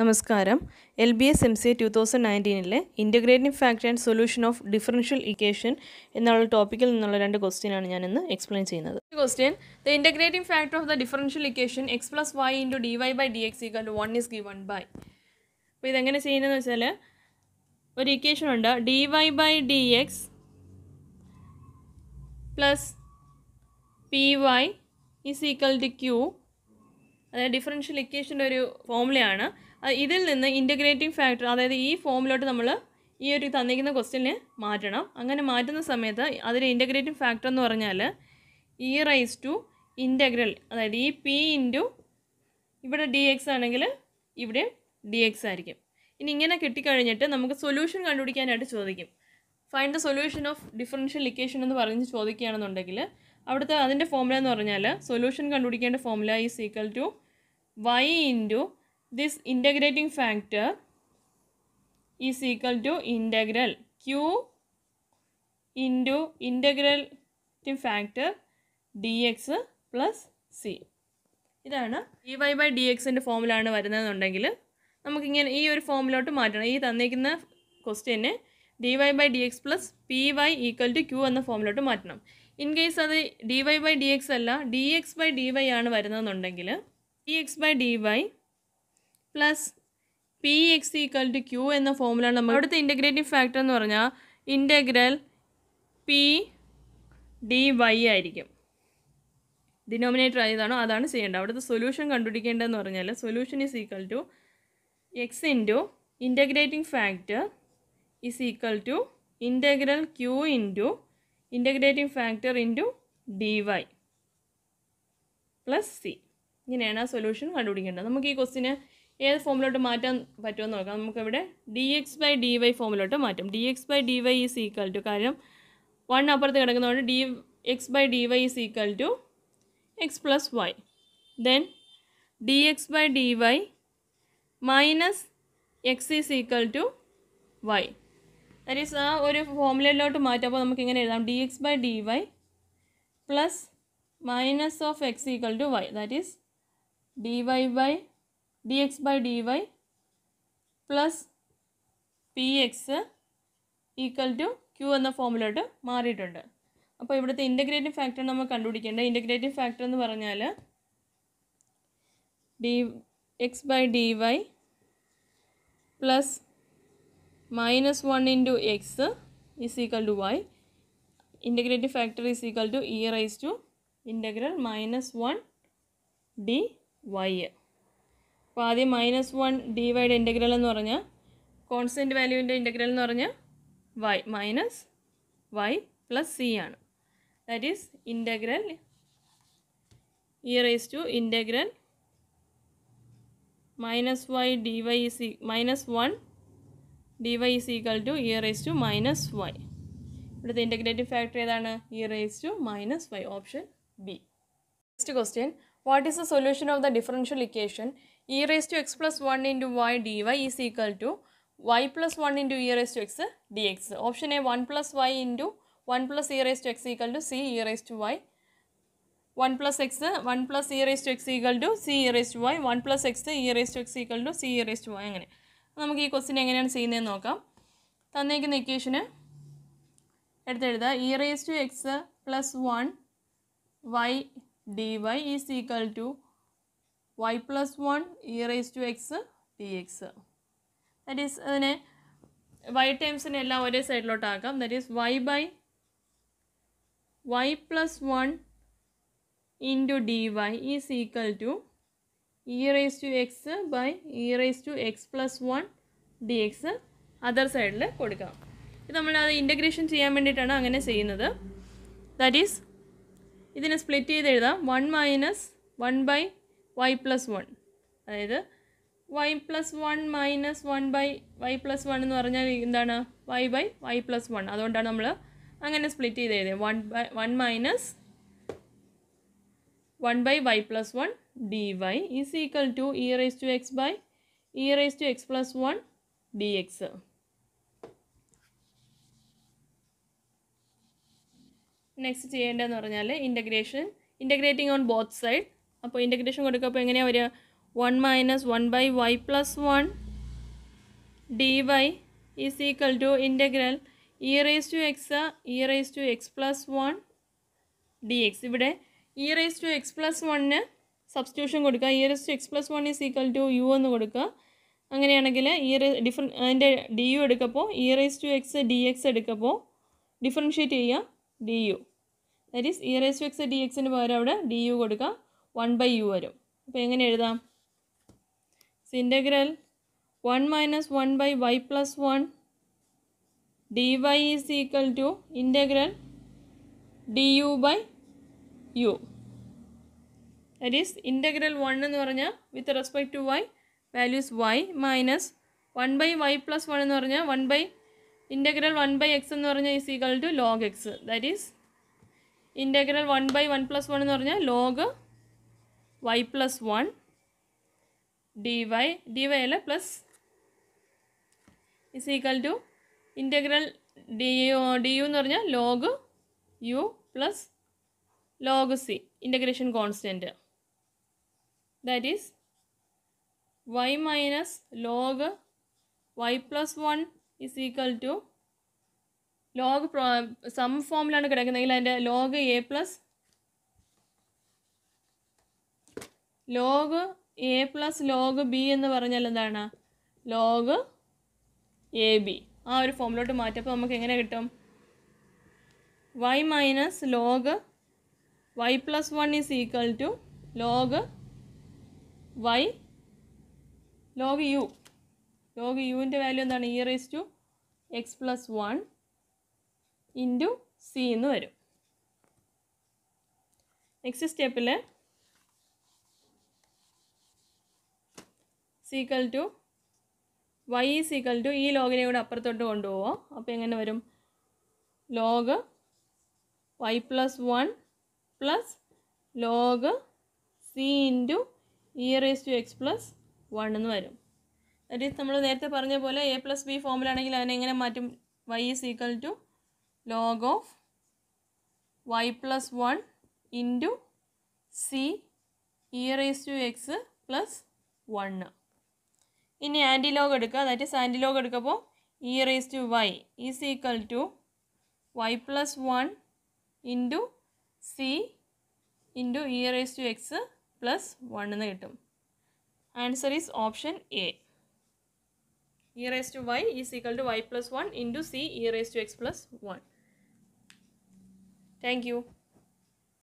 നമസ്കാരം L B S M C two thousand നയൻറ്റീനിലെ integrative factor and solution of differential equation എന്നുള്ള ടോപ്പിക്കിൽ നിന്നുള്ള രണ്ട് ക്വസ്റ്റ്യനാണ് ഞാൻ ഇന്ന് എക്സ്പ്ലെയിൻ ചെയ്യുന്നത് question the integrative factor of the differential equation x plus y into d y by d x equal one is one by അപ്പോൾ ഇതെങ്ങനെ ചെയ്യുന്നതെന്ന് വെച്ചാൽ ഒരു ഇക്വേഷൻ ഉണ്ട് d y by d x plus p y is equal to q അതായത് differential ഇക്വേഷൻ്റെ ഒരു ഫോമുലയാണ് ഇതിൽ നിന്ന് ഇൻ്റഗ്രേറ്റിംഗ് ഫാക്ടർ അതായത് ഈ ഫോമിലോട്ട് നമ്മൾ ഈ ഒരു തന്നിരിക്കുന്ന ക്വസ്റ്റ്യന് മാറ്റണം അങ്ങനെ മാറ്റുന്ന സമയത്ത് അതിൻ്റെ ഇൻ്റഗ്രേറ്റിംഗ് ഫാക്ടർ എന്ന് പറഞ്ഞാൽ ഇ റൈസ് ടു ഇൻ്റഗ്രൽ അതായത് ഈ പി ഇൻറ്റു ഇവിടെ ഡി എക്സ് ആണെങ്കിൽ ഇവിടെ ഡി എക്സ് ആയിരിക്കും ഇനി ഇങ്ങനെ കിട്ടിക്കഴിഞ്ഞിട്ട് നമുക്ക് സൊല്യൂഷൻ കണ്ടുപിടിക്കാനായിട്ട് ചോദിക്കും find the solution of differential equation എന്ന് പറഞ്ഞ് ചോദിക്കുകയാണെന്നുണ്ടെങ്കിൽ അവിടുത്തെ അതിൻ്റെ ഫോമുല എന്ന് പറഞ്ഞാൽ സൊല്യൂഷൻ കണ്ടുപിടിക്കേണ്ട formula is equal to y into this integrating factor is equal to integral q into integrating factor d x plus c ഇതാണ് ഡി വൈ ബൈ ഡി എക്സിൻ്റെ ഫോമിലാണ് വരുന്നതെന്നുണ്ടെങ്കിൽ നമുക്കിങ്ങനെ ഈ ഒരു ഫോമിലോട്ട് മാറ്റണം ഈ തന്നിരിക്കുന്ന ക്വസ്റ്റ്യന് d y by d x plus p y equal to q എന്ന ഫോമിലോട്ട് മാറ്റണം ഇൻ കേസ് അത് d y by d x അല്ല d x by d y ആണ് വരുന്നതെന്നുണ്ടെങ്കിൽ d x by d y plus p x equal to q എന്ന ഫോമുലാണ് നമ്മൾ അവിടുത്തെ ഇൻ്റഗ്രേറ്റീവ് ഫാക്ടർ എന്ന് പറഞ്ഞാൽ ഇൻ്റഗ്രൽ പി ഡി വൈ ആയിരിക്കും ഡിനോമിനേറ്റർ ആയതാണോ അതാണ് ചെയ്യേണ്ടത് അവിടുത്തെ സൊല്യൂഷൻ കണ്ടുപിടിക്കേണ്ടതെന്ന് പറഞ്ഞാൽ solution is equal to x into integrating factor is equal to integral q into integrating factor into d y plus c ഇങ്ങനെയാണ് ആ സൊല്യൂഷൻ കണ്ടുപിടിക്കേണ്ടത് നമുക്ക് ഈ ക്വസ്റ്റിന് ഏത് ഫോമിലോട്ട് മാറ്റാൻ പറ്റുമെന്ന് നോക്കാം നമുക്കിവിടെ d x by d y ഫോമിലോട്ട് മാറ്റും d x by d y is equal to കാരണം വൺ അപ്പുറത്ത് കിടക്കുന്നതുകൊണ്ട് d x by d y is equal to x plus y then d x by d y minus x is equal to y that is ആ ഒരു ഫോമുലയിലോട്ട് മാറ്റും നമുക്ക് ഇങ്ങനെ എഴുതാം d x by d y plus minus of x equal to y that is D y by d x by d y plus p x equal to q എന്ന ഫോമിലോട്ട് മാറിയിട്ടുണ്ട് അപ്പോൾ ഇവിടുത്തെ ഇൻ്റഗ്രേറ്റീവ് ഫാക്ടർ നമ്മൾ കണ്ടുപിടിക്കേണ്ടത് ഇൻ്റഗ്രേറ്റീവ് ഫാക്ടർ എന്ന് പറഞ്ഞാൽ d x by d y plus minus one into x is equal to y Integrative factor is equal to e raise to integral minus one d y അപ്പോൾ ആദ്യം minus one d വൈയുടെ integral എന്ന് പറഞ്ഞാൽ constant വാല്യൂവിൻ്റെ integral എന്ന് പറഞ്ഞാൽ y minus y plus c ആണ് that is integral e raise to integral minus y d y is minus one d y is equal to e raise to minus y ഇവിടുത്തെ integrative factor ഏതാണ് e raise to minus y option b next question what is the solution of the differential equation e raise to x plus one into y d y is equal to y plus one into e raise to x d x option a one plus y into one plus e raise to x equal to c e raise to y one plus X one plus e raise to x equal to c e raise to y one plus x e raise to x equal to c e raise to y അങ്ങനെ നമുക്ക് ഈ question എങ്ങനെയാണ് ചെയ്യുന്നതെന്ന് നോക്കാം തന്നേക്കുന്ന ഇക്വേഷന് എടുത്തെഴുതുക e raise to x plus one y d y is equal to y plus one e raise to x d x that is അതിനെ വൈ ടൈംസിനെ എല്ലാം ഒരേ സൈഡിലോട്ടാക്കാം that is Y by y plus one into d y is equal to e raise to x by e raise to x plus one d x other സൈഡിൽ കൊടുക്കണം ഇത് നമ്മൾ അത് ഇൻ്റഗ്രേഷൻ ചെയ്യാൻ വേണ്ടിയിട്ടാണ് അങ്ങനെ ചെയ്യുന്നത് ദാറ്റ് ഈസ് ഇതിനെ സ്പ്ലിറ്റ് ചെയ്ത് എഴുതാം one minus one by y plus one അതായത് y plus one minus one by y plus one എന്ന് പറഞ്ഞാൽ എന്താണ് y by y plus one അതുകൊണ്ടാണ് നമ്മൾ അങ്ങനെ സ്പ്ലിറ്റ് ചെയ്ത് എഴുതിയത് one by one minus one by y plus one d y is equal to e raise to x by e raise to x plus one d x next ചെയ്യേണ്ടതെന്ന് പറഞ്ഞാൽ integration integrating on both side അപ്പോൾ integration കൊടുക്കുമ്പോൾ എങ്ങനെയാണ് വരിക one minus one by y plus one d y is equal to integral e raise to x e raise to x plus one d x ഇവിടെ e raise to x plus വണ്ണിന് substitution കൊടുക്കുക e raise to x plus one is equal to u എന്ന് കൊടുക്കുക അങ്ങനെയാണെങ്കിൽ ഇ ഡിഫറൻ അതിൻ്റെ d u എടുക്കപ്പോൾ e raise to x d x എടുക്കപ്പോൾ ഡിഫറൻഷ്യേറ്റ് ചെയ്യുക d u that is e raise to x d എക്സിന് പകരം അവിടെ ഡി യു കൊടുക്കുക വൺ ബൈ യു വരും അപ്പോൾ എങ്ങനെ എഴുതാം integral one minus one by y plus one d y is equal to integral d u by u that is integral one എന്ന് പറഞ്ഞാൽ with respect to y values y minus one by y plus one എന്ന് പറഞ്ഞാൽ one by integral one by x എന്ന് പറഞ്ഞാൽ is equal to log X that is integral one by one plus one എന്ന് പറഞ്ഞാൽ log y plus one d y d y അല്ല plus is equal to integral d u d u എന്ന് പറഞ്ഞാൽ log u plus log c integration constant that is y minus log y plus one is equal to log sum ഫോമിലാണ് കിടക്കുന്നതെങ്കിൽ അതിൻ്റെ log a plus log a plus log b എന്ന് പറഞ്ഞാൽ എന്താണ് log A B ആ ഒരു ഫോമിലോട്ട് മാറ്റിയപ്പോൾ നമുക്ക് എങ്ങനെ കിട്ടും y minus log y plus one is equal to log y log u log യുവിൻ്റെ വാല്യൂ എന്താണ് e raise to x plus one into c എന്ന് വരും നെക്സ്റ്റ് സ്റ്റെപ്പിൽ is equal to y is equal to ഈ ലോഗിനെ കൂടെ അപ്പുറത്തോട്ട് കൊണ്ടുപോകുമോ അപ്പോൾ എങ്ങനെ വരും log y plus one plus log c into e raise to x plus one എന്ന് വരും അതായത് നമ്മൾ നേരത്തെ പറഞ്ഞ പോലെ എ പ്ലസ് ബി ഫോമിലാണെങ്കിൽ അതിനെങ്ങനെ മാറ്റും y is equal to log of y plus one into c e raise to x plus one ഇനി ആൻറ്റി ലോഗ് എടുക്കുക അതായത് സാൻറ്റി ലോഗ് എടുക്കുമ്പോൾ e raise to y is equal to y plus one into c into e raise to x plus one എന്ന് കിട്ടും Answer is option A. e raised to y is equal to y plus 1 into c e raised to x plus 1. Thank you.